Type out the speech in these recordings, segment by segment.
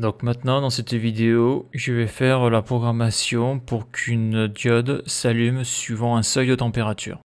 Donc maintenant dans cette vidéo, je vais faire la programmation pour qu'une diode s'allume suivant un seuil de température.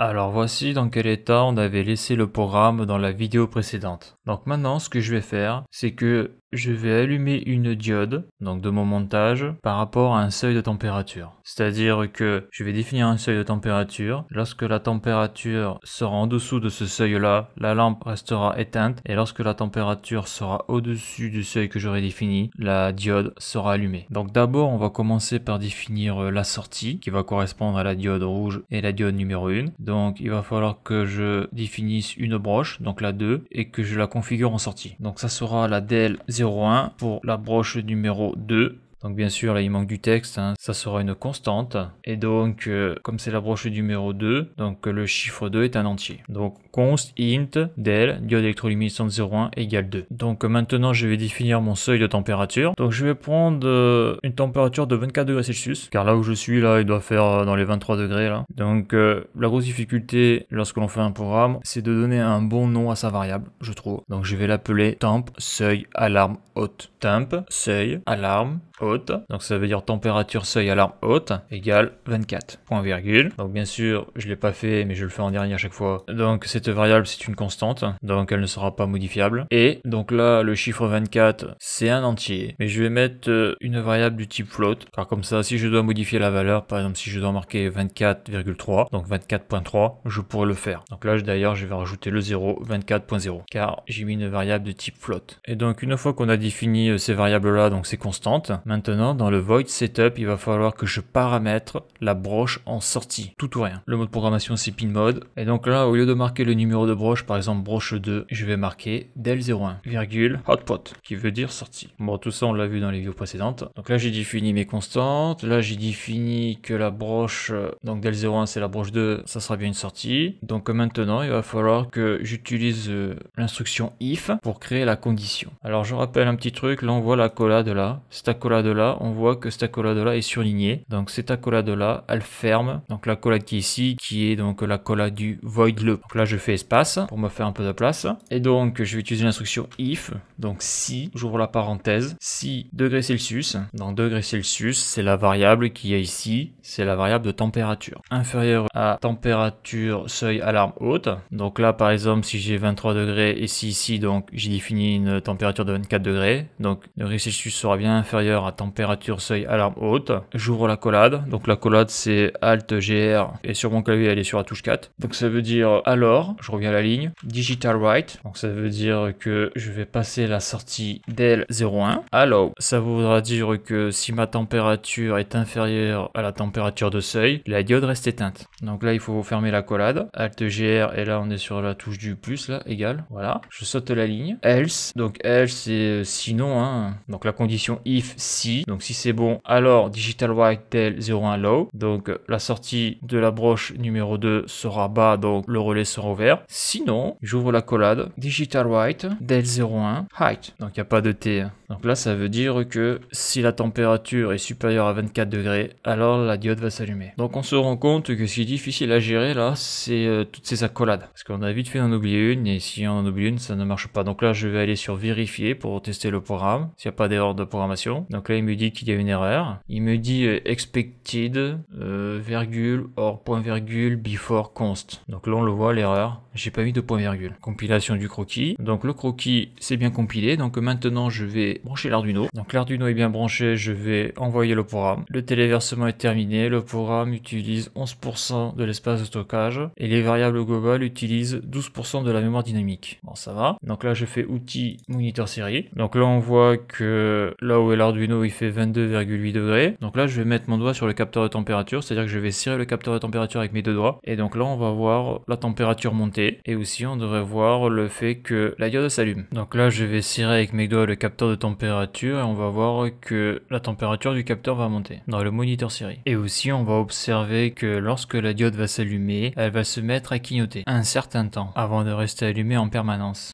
Alors voici dans quel état on avait laissé le programme dans la vidéo précédente. Donc maintenant ce que je vais faire, c'est que je vais allumer une diode, donc de mon montage, par rapport à un seuil de température. C'est-à-dire que je vais définir un seuil de température. Lorsque la température sera en dessous de ce seuil-là, la lampe restera éteinte. Et lorsque la température sera au-dessus du seuil que j'aurai défini, la diode sera allumée. Donc d'abord, on va commencer par définir euh, la sortie qui va correspondre à la diode rouge et la diode numéro 1. Donc il va falloir que je définisse une broche, donc la 2, et que je la configure en sortie. Donc ça sera la DL0. 01 pour la broche numéro 2. Donc bien sûr, là, il manque du texte, hein. ça sera une constante. Et donc, euh, comme c'est la broche numéro 2, donc euh, le chiffre 2 est un entier. Donc const int del diode 01 égale 2. Donc euh, maintenant je vais définir mon seuil de température. Donc je vais prendre euh, une température de 24 degrés Celsius car là où je suis là il doit faire euh, dans les 23 degrés là. Donc la grosse difficulté lorsque l'on fait un programme c'est de donner un bon nom à sa variable je trouve. Donc je vais l'appeler temp seuil alarme haute. Temp seuil alarme haute. Donc ça veut dire température seuil alarme haute égale 24. Point virgule. Donc bien sûr je l'ai pas fait mais je le fais en dernier à chaque fois. Donc c'est variable, c'est une constante, donc elle ne sera pas modifiable. Et donc là, le chiffre 24, c'est un entier. Mais je vais mettre euh, une variable du type float, car comme ça, si je dois modifier la valeur, par exemple, si je dois marquer 24,3, donc 24.3, je pourrais le faire. Donc là, d'ailleurs, je vais rajouter le 0, 24.0, car j'ai mis une variable de type float. Et donc, une fois qu'on a défini euh, ces variables-là, donc ces constantes, maintenant, dans le void setup, il va falloir que je paramètre la broche en sortie, tout ou rien. Le mode programmation, c'est pin mode. Et donc là, au lieu de marquer le numéro de broche, par exemple broche 2, je vais marquer del01, virgule, hotpot, qui veut dire sortie. Bon, tout ça on l'a vu dans les vidéos précédentes. Donc là j'ai défini mes constantes, là j'ai défini que la broche, euh, donc del01 c'est la broche 2, ça sera bien une sortie. Donc euh, maintenant il va falloir que j'utilise euh, l'instruction if pour créer la condition. Alors je rappelle un petit truc, là on voit la de là, cette de là, on voit que cette de là est surlignée. Donc cette accolade là, elle ferme, donc la collade qui est ici, qui est donc la collade du void loop. Donc là je fais espace pour me faire un peu de place. Et donc, je vais utiliser l'instruction if, donc si, j'ouvre la parenthèse, si degrés Celsius, dans degrés Celsius, c'est la variable qui est ici, c'est la variable de température. Inférieure à température seuil alarme haute. Donc là, par exemple, si j'ai 23 degrés et si ici, donc, j'ai défini une température de 24 degrés, donc degré Celsius sera bien inférieur à température seuil alarme haute. J'ouvre la collade. Donc la collade, c'est Alt GR et sur mon clavier, elle est sur la touche 4. Donc ça veut dire alors Hein, je reviens à la ligne. Digital write. Donc ça veut dire que je vais passer la sortie del 01 à low. Ça voudra dire que si ma température est inférieure à la température de seuil, la diode reste éteinte. Donc là, il faut fermer la collade. Alt GR et là on est sur la touche du plus là, égal. Voilà. Je saute la ligne. Else. Donc else c'est euh, sinon. Hein. Donc la condition if si. Donc si c'est bon, alors digital write del 01 low. Donc la sortie de la broche numéro 2 sera bas, donc le relais sera ouvert Sinon, j'ouvre la collade. Digital White, del 01 Height. Donc il n'y a pas de T. Hein. Donc là, ça veut dire que si la température est supérieure à 24 degrés, alors la diode va s'allumer. Donc on se rend compte que ce qui est difficile à gérer là, c'est euh, toutes ces accolades. Parce qu'on a vite fait d'en oublier une, et si on en oublie une, ça ne marche pas. Donc là, je vais aller sur vérifier pour tester le programme, s'il n'y a pas d'erreur de programmation. Donc là, il me dit qu'il y a une erreur. Il me dit euh, expected, euh, virgule, or, point virgule, before const. Donc là, on le voit, l'erreur j'ai pas mis de point virgule. Compilation du croquis. Donc le croquis, c'est bien compilé. Donc maintenant, je vais brancher l'Arduino. Donc l'Arduino est bien branché, je vais envoyer le programme. Le téléversement est terminé. Le programme utilise 11% de l'espace de stockage et les variables globales utilisent 12% de la mémoire dynamique. Bon, ça va. Donc là, je fais outil moniteur série. Donc là, on voit que là où est l'Arduino, il fait 22,8 degrés. Donc là, je vais mettre mon doigt sur le capteur de température, c'est-à-dire que je vais serrer le capteur de température avec mes deux doigts. Et donc là, on va voir la température monter Et aussi, on devrait voir le fait que la diode s'allume. Donc là, je vais serrer avec mes doigts le capteur de température et on va voir que la température du capteur va monter dans le moniteur série. Et aussi, on va observer que lorsque la diode va s'allumer, elle va se mettre à clignoter un certain temps avant de rester allumée en permanence.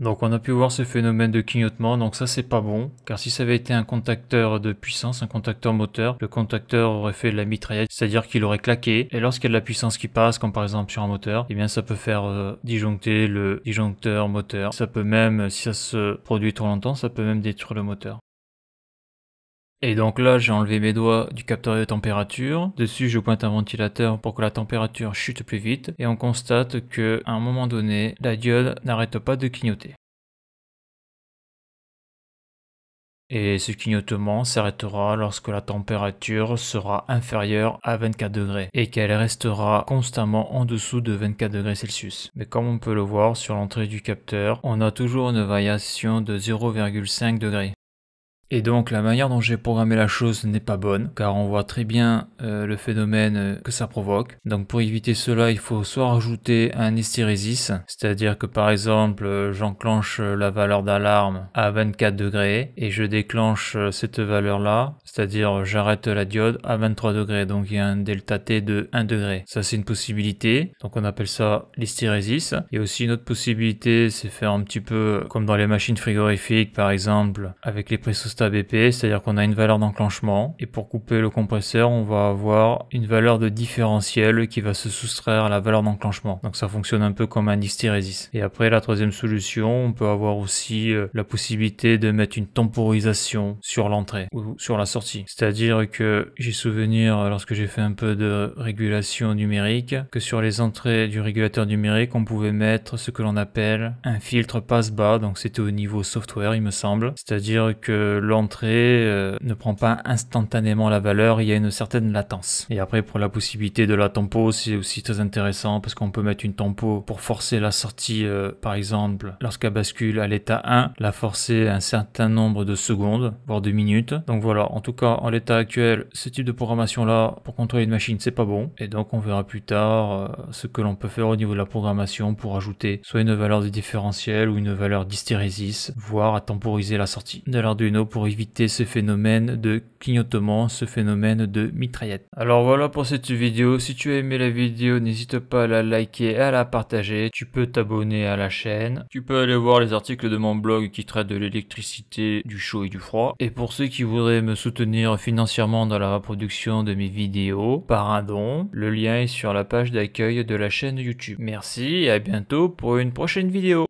Donc on a pu voir ce phénomène de clignotement, donc ça c'est pas bon, car si ça avait été un contacteur de puissance, un contacteur moteur, le contacteur aurait fait de la mitraillette, c'est-à-dire qu'il aurait claqué, et lorsqu'il y a de la puissance qui passe, comme par exemple sur un moteur, eh bien ça peut faire euh, disjoncter le disjoncteur moteur, ça peut même, si ça se produit trop longtemps, ça peut même détruire le moteur. Et donc là, j'ai enlevé mes doigts du capteur de température. Dessus, je pointe un ventilateur pour que la température chute plus vite. Et on constate que, à un moment donné, la diode n'arrête pas de clignoter. Et ce clignotement s'arrêtera lorsque la température sera inférieure à 24 degrés et qu'elle restera constamment en dessous de 24 degrés Celsius. Mais comme on peut le voir sur l'entrée du capteur, on a toujours une variation de 0,5 degrés. Et donc la manière dont j'ai programmé la chose n'est pas bonne, car on voit très bien euh, le phénomène euh, que ça provoque. Donc pour éviter cela, il faut soit rajouter un hystérésis, c'est-à-dire que par exemple euh, j'enclenche la valeur d'alarme à 24 degrés et je déclenche cette valeur là, c'est-à-dire j'arrête la diode à 23 degrés, donc il y a un delta T de 1 degré. Ça c'est une possibilité, donc on appelle ça l'hystérésis. Il y a aussi une autre possibilité, c'est faire un petit peu comme dans les machines frigorifiques par exemple, avec les pressos c'est-à-dire qu'on a une valeur d'enclenchement, et pour couper le compresseur, on va avoir une valeur de différentiel qui va se soustraire à la valeur d'enclenchement. Donc ça fonctionne un peu comme un hystérésis. Et après, la troisième solution, on peut avoir aussi euh, la possibilité de mettre une temporisation sur l'entrée ou sur la sortie. C'est-à-dire que j'ai souvenir, lorsque j'ai fait un peu de régulation numérique, que sur les entrées du régulateur numérique, on pouvait mettre ce que l'on appelle un filtre passe-bas, donc c'était au niveau software, il me semble. C'est-à-dire que l'entrée euh, ne prend pas instantanément la valeur, il y a une certaine latence. Et après pour la possibilité de la tempo, c'est aussi très intéressant parce qu'on peut mettre une tempo pour forcer la sortie, euh, par exemple, lorsqu'elle bascule à l'état 1, la forcer un certain nombre de secondes, voire de minutes. Donc voilà, en tout cas en l'état actuel, ce type de programmation là, pour contrôler une machine, c'est pas bon. Et donc on verra plus tard euh, ce que l'on peut faire au niveau de la programmation pour ajouter soit une valeur de différentiel ou une valeur d'hystérésis, voire à temporiser la sortie de l'Arduino pour éviter ce phénomène de clignotement, ce phénomène de mitraillette. Alors voilà pour cette vidéo. Si tu as aimé la vidéo, n'hésite pas à la liker, à la partager. Tu peux t'abonner à la chaîne. Tu peux aller voir les articles de mon blog qui traitent de l'électricité, du chaud et du froid. Et pour ceux qui voudraient me soutenir financièrement dans la reproduction de mes vidéos par un don, le lien est sur la page d'accueil de la chaîne YouTube. Merci et à bientôt pour une prochaine vidéo.